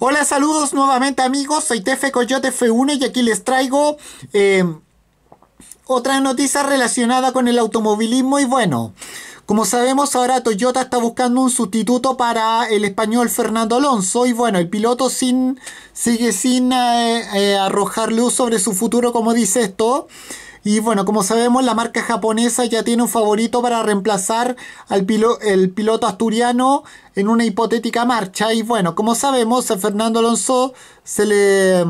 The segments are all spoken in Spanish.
Hola, saludos nuevamente amigos, soy Tefe Coyote F1 y aquí les traigo em, otra noticia relacionada con el automovilismo y bueno, como sabemos ahora Toyota está buscando un sustituto para el español Fernando Alonso y bueno, el piloto sin, sigue sin eh, eh, arrojar luz sobre su futuro como dice esto. Y bueno, como sabemos, la marca japonesa ya tiene un favorito para reemplazar al el piloto asturiano en una hipotética marcha. Y bueno, como sabemos, a Fernando Alonso se le,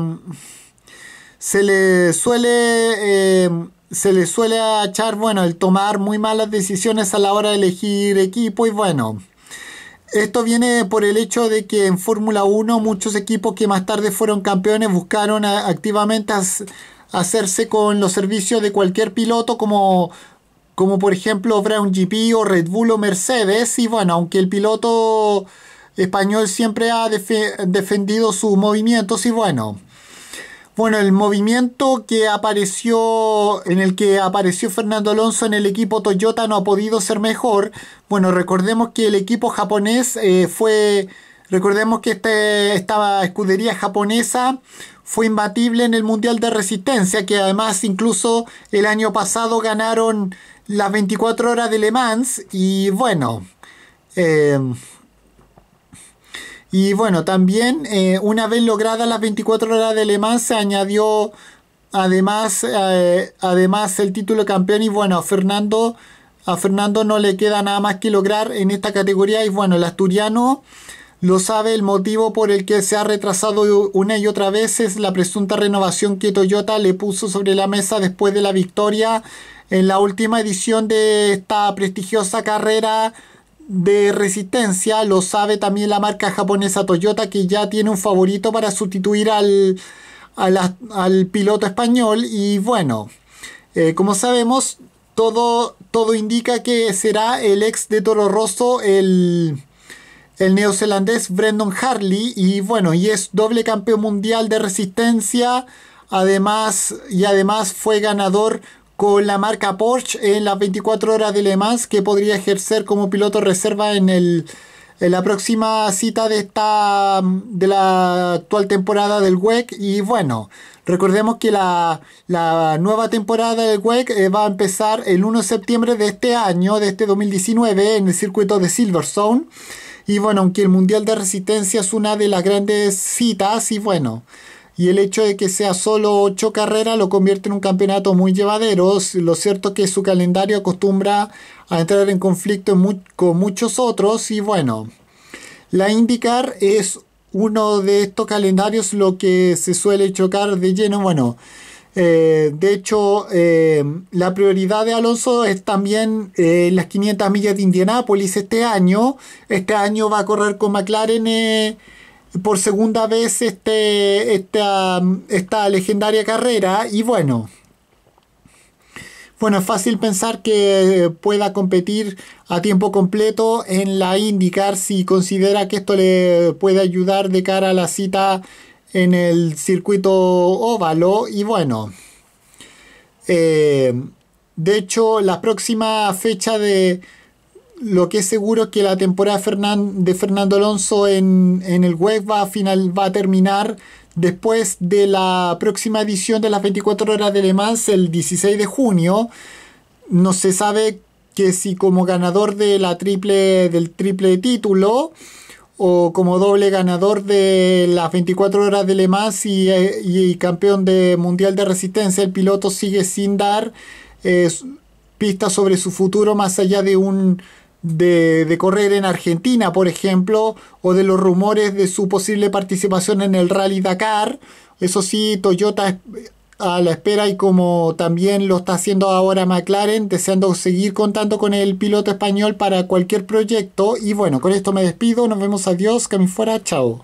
se le suele... Eh, se le suele echar bueno, el tomar muy malas decisiones a la hora de elegir equipo y bueno, esto viene por el hecho de que en Fórmula 1 muchos equipos que más tarde fueron campeones buscaron activamente hacerse con los servicios de cualquier piloto como como por ejemplo Brown GP o Red Bull o Mercedes y bueno, aunque el piloto español siempre ha defendido sus movimientos y bueno, bueno, el movimiento que apareció, en el que apareció Fernando Alonso en el equipo Toyota no ha podido ser mejor. Bueno, recordemos que el equipo japonés eh, fue Recordemos que este, esta escudería japonesa fue imbatible en el Mundial de Resistencia, que además incluso el año pasado ganaron las 24 horas de Le Mans y bueno... Eh, y bueno, también eh, una vez logradas las 24 horas de Le Mans se añadió además, eh, además el título de campeón y bueno, Fernando, a Fernando no le queda nada más que lograr en esta categoría y bueno, el asturiano lo sabe, el motivo por el que se ha retrasado una y otra vez es la presunta renovación que Toyota le puso sobre la mesa después de la victoria en la última edición de esta prestigiosa carrera de resistencia. Lo sabe también la marca japonesa Toyota que ya tiene un favorito para sustituir al, al, piloto español. Y bueno, eh, como sabemos, todo, todo indica que será el ex de Toro Rosso el el neozelandés Brendan Harley y bueno, y es doble campeón mundial de resistencia, además y además fue ganador con la marca Porsche en las 24 horas de Le Mans que podría ejercer como piloto reserva en la próxima cita de esta de la actual temporada del WEC y bueno, recordemos que la, nueva temporada del WEC eh, va a empezar el 1 de septiembre de este año, de este 2019 en el circuito de Silverstone. Y bueno, aunque el Mundial de Resistencia es una de las grandes citas, y bueno, y el hecho de que sea solo 8 carreras lo convierte en un campeonato muy llevadero. Lo cierto es que su calendario acostumbra a entrar en conflicto con muchos otros y bueno, la IndyCar es uno de estos calendarios lo que se suele chocar de lleno, bueno, eh, de hecho, eh, la prioridad de Alonso es también eh, las 500 millas de Indianápolis este año. Este año va a correr con McLaren por segunda vez este, esta, esta legendaria carrera. Y bueno, bueno, es fácil pensar que pueda competir a tiempo completo en la IndyCar si considera que esto le puede ayudar de cara a la cita en el circuito óvalo y bueno, eh, de hecho la próxima fecha de lo que es seguro que la temporada de Fernando Alonso en, en el web va a, final, va a terminar después de la próxima edición de las 24 horas de Le Mans el 16 de junio. No se sabe que si como ganador de la triple, del triple título o como doble ganador de las 24 horas de Le Mans y, eh, y campeón de mundial de resistencia, el piloto sigue sin dar eh, pistas sobre su futuro más allá de un de, de, correr en Argentina, por ejemplo, o de los rumores de su posible participación en el Rally Dakar. Eso sí, Toyota a la espera y como también lo está haciendo ahora McLaren, deseando seguir contando con el piloto español para cualquier proyecto. Y bueno, con esto me despido, nos vemos, adiós, que me fuera, chao.